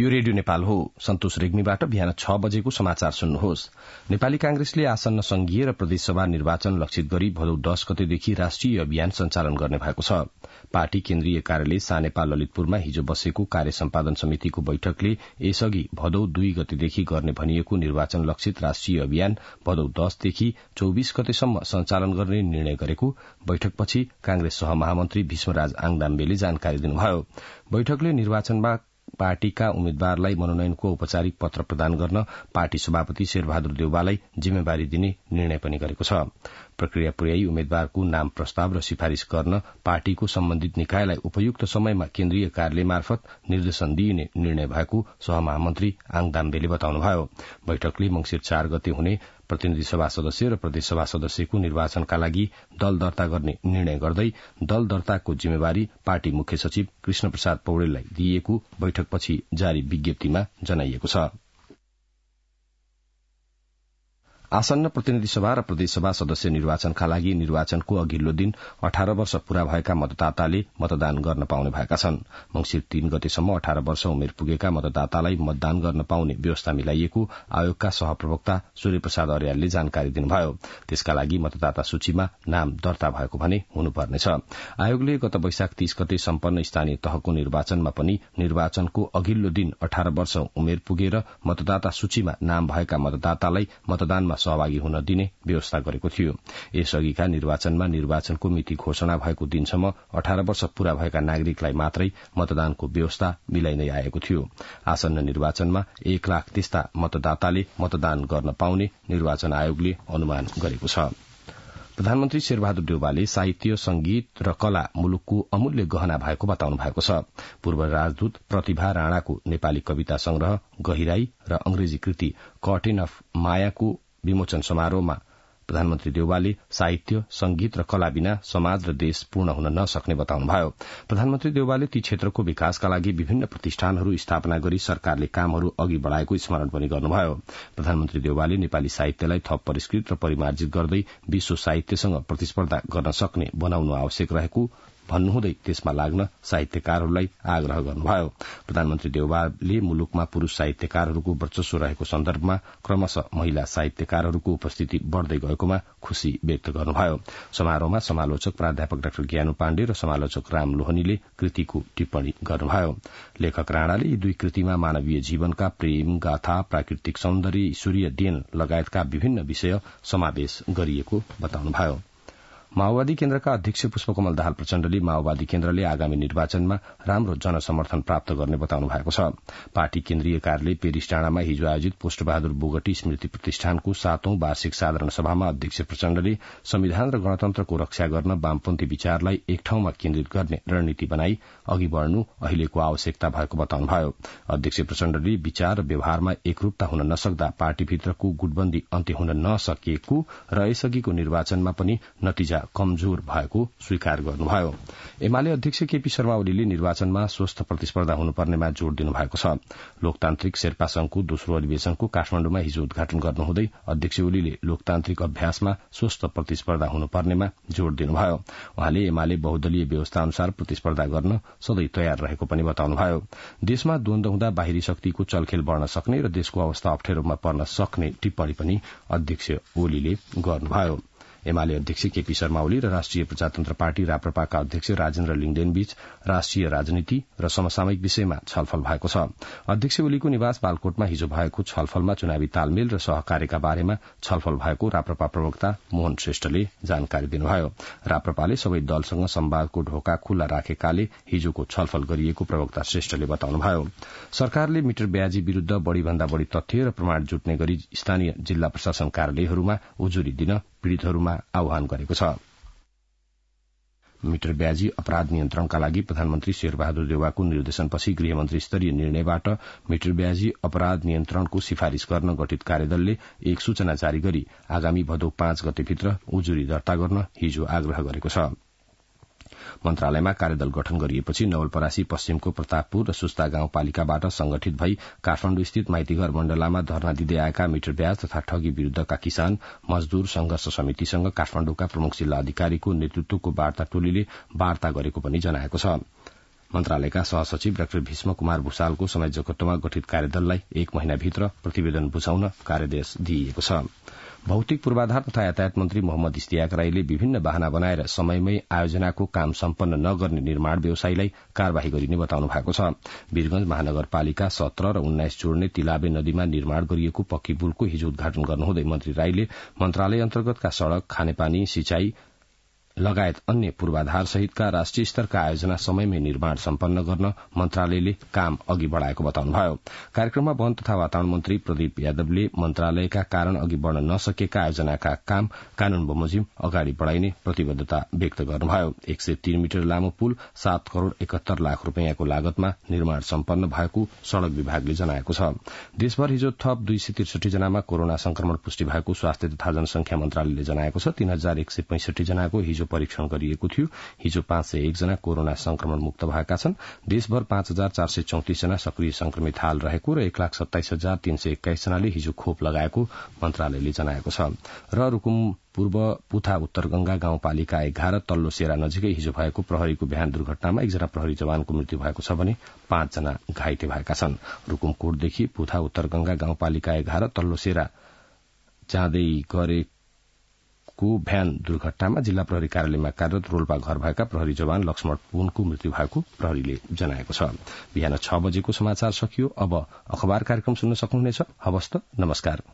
यो रेडियो नेपाल हो सन्तोष रेग्मीबाट बिहान छ बजेको समाचार सुन्नुहोस् नेपाली कांग्रेसले आसन्न संघीय र प्रदेशसभा निर्वाचन लक्षित गरी भदौ दश गतेदेखि राष्ट्रिय अभियान सञ्चालन गर्ने भएको छ पार्टी केन्द्रीय कार्यालय सानेपा ललितपुरमा हिजो बसेको कार्य सम्पादन समितिको बैठकले यसअघि भदौ दुई गतेदेखि गर्ने भनिएको निर्वाचन लक्षित राष्ट्रिय अभियान भदौ दशदेखि चौविस गतेसम्म सञ्चालन गर्ने निर्णय गरेको बैठकपछि कांग्रेस सहमहामन्त्री भीष्मराज आङदाम्बेले जानकारी दिनुभयो बैठकले निर्वाचनमा पार्टीका उम्मेद्वारलाई मनोनयनको औपचारिक पत्र प्रदान गर्न पार्टी सभापति शेरबहादुर देउवालाई जिम्मेवारी दिने निर्णय पनि गरेको छ प्रक्रिया पुर्याई उम्मेद्वारको नाम प्रस्ताव र सिफारिश गर्न पार्टीको सम्बन्धित निकायलाई उपयुक्त समयमा केन्द्रीय कार्यालय मार्फत निर्देशन दिइने निर्णय भएको सहमहामन्त्री आङ दाम्बेले बताउनुभयो बैठकले मंगिर चार गते हुने प्रतिनिधि सभा सदस्य र प्रदेशसभा सदस्यको निर्वाचनका लागि दल दर्ता गर्ने निर्णय गर्दै दल दर्ताको जिम्मेवारी पार्टी मुख्य सचिव कृष्ण प्रसाद पौड़ेललाई दिइएको बैठकपछि जारी विज्ञप्तिमा जनाइएको छ आसन्न प्रतिनिधि सभा र प्रदेशसभा सदस्य निर्वाचनका लागि निर्वाचनको अघिल्लो दिन अठार वर्ष पूरा भएका मतदाताले मतदान गर्न पाउने भएका छन् मंगिर तीन गतेसम्म अठार वर्ष उमेर पुगेका मतदातालाई मतदान गर्न पाउने व्यवस्था मिलाइएको आयोगका सहप्रवक्ता सूर्यप्रसाद प्रसाद अर्यालले जानकारी दिनुभयो त्यसका लागि मतदाता सूचीमा नाम दर्ता भएको भने हुनुपर्नेछ आयोगले गत वैशाख तीस गते सम्पन्न स्थानीय तहको निर्वाचनमा पनि निर्वाचनको अघिल्लो दिन अठार वर्ष उमेर पुगेर मतदाता सूचीमा नाम भएका मतदातालाई मतदानमा सहभागी हुन दिने व्यवस्था गरेको थियो यसअघिका निर्वाचनमा निर्वाचनको मिति घोषणा भएको दिनसम्म अठार वर्ष पूरा भएका नागरिकलाई मात्रै मतदानको व्यवस्था मिलाइनै आएको थियो आसन्न निर्वाचनमा एक लाख त्यस्ता मतदाताले मतदान गर्न पाउने निर्वाचन आयोगले अनुमान गरेको छ प्रधानमन्त्री शेरबहादुर देउवाले साहित्य संगीत र कला मुलुकको अमूल्य गहना भएको बताउनु भएको छ पूर्व राजदूत प्रतिभा राणाको नेपाली कविता संग्रह गहिराई र अंग्रेजी कृति कर्टेन अफ मायाको विमोचन समारोहमा प्रधानमन्त्री देउवाले साहित्य संगीत र कला बिना समाज र देश पूर्ण हुन नसक्ने बताउनुभयो प्रधानमन्त्री देउवाले ती क्षेत्रको विकासका लागि विभिन्न प्रतिष्ठानहरू स्थापना गरी सरकारले कामहरू अघि बढ़ाएको स्मरण पनि गर्नुभयो प्रधानमन्त्री देउवाले नेपाली साहित्यलाई थप परिष्कृत र परिमार्जित गर्दै विश्व साहित्यसँग प्रतिस्पर्धा गर्न सक्ने बनाउनु आवश्यक रहेको भन्नुहुँदै त्यसमा लाग्न साहित्यकारहरूलाई आग्रह गर्नुभयो प्रधानमन्त्री देववालले मुलुकमा पुरूष साहित्यकारहरूको वर्चस्व रहेको सन्दर्भमा क्रमशः महिला साहित्यकारहरूको उपस्थिति बढ़दै गएकोमा खुशी व्यक्त गर्नुभयो समारोहमा समालोचक प्राध्यापक डाक्टर ज्ञानु पाण्डे र समालोचक राम लोहनीले कृतिको टिप्पणी गर्नुभयो लेखक राणाले यी दुई कृतिमा मानवीय जीवनका प्रेम गाथा प्राकृतिक सौन्दर्य सूर्य देन लगायतका विभिन्न विषय समावेश गरिएको बताउनुभयो माओवादी केन्द्रका अध्यक्ष पुष्पकमल दाहाल प्रचण्डले माओवादी केन्द्रले आगामी निर्वाचनमा राम्रो जनसमर्थन प्राप्त गर्ने बताउनु भएको छ पार्टी केन्द्रीय कार्यालय पेरिस डाँडामा हिजो आयोजित पोष्टबहादुर बोगटी स्मृति प्रतिष्ठानको सातौं वार्षिक साधारण सभामा अध्यक्ष प्रचण्डले संविधान र गणतन्त्रको रक्षा गर्न वामपन्थी विचारलाई एक ठाउँमा केन्द्रित गर्ने रणनीति बनाई अघि बढ़नु अहिलेको आवश्यकता भएको बताउनुभयो अध्यक्ष प्रचण्डले विचार र व्यवहारमा एकरूपता हुन नसक्दा पार्टीभित्रको गुटबन्दी अन्त्य हुन नसकिएको र यसअघिको निर्वाचनमा पनि नतिजा भूमिका कमजोर भएको स्वीकार गर्नुभयो एमाले अध्यक्ष केपी शर्मा ओलीले निर्वाचनमा स्वस्थ प्रतिस्पर्धा हुनुपर्नेमा जोड़ दिनुभएको छ लोकतान्त्रिक शेर्पा संघको दोस्रो अधिवेशनको काठमाण्डुमा हिजो उद्घाटन गर्नुहुँदै अध्यक्ष ओलीले लोकतान्त्रिक अभ्यासमा स्वस्थ प्रतिस्पर्धा हुनुपर्नेमा जोड़ दिनुभयो उहाँले एमाले बहुदलीय व्यवस्था अनुसार प्रतिस्पर्धा गर्न सधैँ तयार रहेको पनि बताउनुभयो देशमा द्वन्द हुँदा बाहिरी शक्तिको चलखेल बढ़न सक्ने र देशको अवस्था अप्ठ्यारोमा पर्न सक्ने टिप्पणी पनि अध्यक्ष ओलीले गर्नुभयो एमाले अध्यक्ष केपी शर्मा ओली र राष्ट्रिय प्रजातन्त्र पार्टी राप्रपाका अध्यक्ष राजेन्द्र लिङदेनबीच राष्ट्रिय राजनीति र समसामयिक विषयमा छलफल भएको छ अध्यक्ष ओलीको निवास बालकोटमा हिजो भएको छलफलमा चुनावी तालमेल र सहकार्यका बारेमा छलफल भएको राप्रपा प्रवक्ता मोहन श्रेष्ठले जानकारी दिनुभयो राप्रपाले सबै दलसँग सम्वादको ढोका खुल्ला राखेकाले हिजोको छलफल गरिएको प्रवक्ता श्रेष्ठले बताउनुभयो सरकारले मिटर ब्याजी विरूद्ध बढ़ी बढ़ी तथ्य र प्रमाण जुट्ने गरी स्थानीय जिल्ला प्रशासन कार्यालयहरूमा उजुरी दिन पीड़ितहरूमा आह्वान गरेको छ मिटर ब्याजी अपराध नियन्त्रणका लागि प्रधानमन्त्री शेरबहादुर देवाको निर्देशनपछि गृहमन्त्री स्तरीय निर्णयबाट मिटर ब्याजी अपराध नियन्त्रणको सिफारिश गर्न गठित कार्यदलले एक सूचना जारी गरी आगामी भदौ पाँच गतेभित्र उजुरी दर्ता गर्न हिजो आग्रह गरेको छ मन्त्रालयमा कार्यदल गठन गरिएपछि नवलपरासी पश्चिमको प्रतापपुर र सुस्ता गाउँपालिकाबाट संगठित भई काठमाण्डु स्थित माइतीघर मण्डलामा धरना दिँदै आएका मिटर ब्याज तथा ठगी विरूद्धका किसान मजदूर संघर्ष समितिसँग काठमाण्डुका प्रमुख जिल्ला अधिकारीको नेतृत्वको वार्ता टोलीले वार्ता गरेको पनि जनाएको छ मन्त्रालयका सहसचिव डाक्टर भीष्म कुमार भूषालको समय जगत्वमा गठित कार्यदललाई एक महिनाभित्र प्रतिवेदन बुझाउन कार्यदेश दिइएको छ भौतिक पूर्वाधार तथा यातायात मन्त्री मोहम्मद इस्तियाक राईले विभिन्न वाहना बनाएर समयमै आयोजनाको काम सम्पन्न नगर्ने निर्माण व्यवसायीलाई कार्यवाही गरिने बताउनु भएको छ वीरगंज महानगरपालिका सत्र र उन्नाइस जोड्ने तिलाबे नदीमा निर्माण गरिएको पक्की पुलको हिजो उद्घाटन गर्नुहुँदै मन्त्री राईले मन्त्रालय अन्तर्गतका सड़क खानेपानी सिंचाई लगायत अन्य पूर्वाधार सहितका राष्ट्रिय स्तरका आयोजना समयमै निर्माण सम्पन्न गर्न मन्त्रालयले काम अघि बढ़ाएको बताउनुभयो कार्यक्रममा वन तथा वातावरण मन्त्री प्रदीप यादवले मन्त्रालयका कारण अघि बढ़न नसकेका आयोजनाका काम कानून बमोजिम अगाडि बढ़ाइने प्रतिबद्धता व्यक्त गर्नुभयो एक सय तीन मिटर लामो पुल सात करोड़ एकात्तर लाख रूपियाँको लागतमा निर्माण सम्पन्न भएको सड़क विभागले जनाएको छ देशभर हिजो थप दुई सय त्रिसठी जनामा कोरोना संक्रमण पुष्टि भएको स्वास्थ्य तथा जनसंख्या मन्त्रालयले जनाएको छ तीन हजार एक सय पैंसठी जनाको हिजो हिजो परीक्षण गरिएको थियो हिजो पाँच सय एकजना कोरोना संक्रमण मुक्त भएका छन् देशभर पाँच हजार चार सय चौतिसजना सक्रिय संक्रमित हाल रहेको र एक लाख सत्ताइस हजार तीन सय एक्काइसजनाले हिजो खोप लगाएको मन्त्रालयले जनाएको छ र रूकुम पूर्व पुथा उत्तर गंगा गाउँपालिका एघार तल्लो सेरा नजिकै हिजो भएको प्रहरीको बिहान दुर्घटनामा एकजना प्रहरी जवानको मृत्यु भएको छ भने पाँचजना घाइते भएका छन् रूकुमकोटदेखि पुथा उत्तर गंगा गाउँपालिका एघार तल्लो सेरा जाँदै गरेको को भ्यान दुर्घटनामा जिल्ला प्रहरी कार्यालयमा कार्यरत रोल्पा घर भएका प्रहरी जवान लक्ष्मण पुनको मृत्यु भएको प्रहरीले जनाएको छ बिहान छ बजेको समाचार सकियो अब अखबार कार्यक्रम सुन्न सक्नुहुनेछ हवस्त नमस्कार